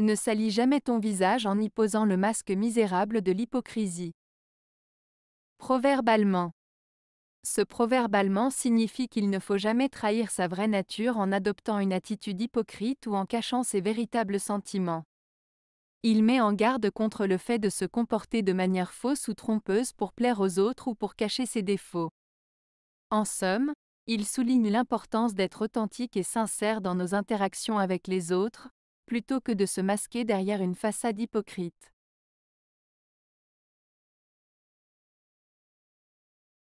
Ne salis jamais ton visage en y posant le masque misérable de l'hypocrisie. Proverbe allemand. Ce proverbe allemand signifie qu'il ne faut jamais trahir sa vraie nature en adoptant une attitude hypocrite ou en cachant ses véritables sentiments. Il met en garde contre le fait de se comporter de manière fausse ou trompeuse pour plaire aux autres ou pour cacher ses défauts. En somme, il souligne l'importance d'être authentique et sincère dans nos interactions avec les autres, plutôt que de se masquer derrière une façade hypocrite.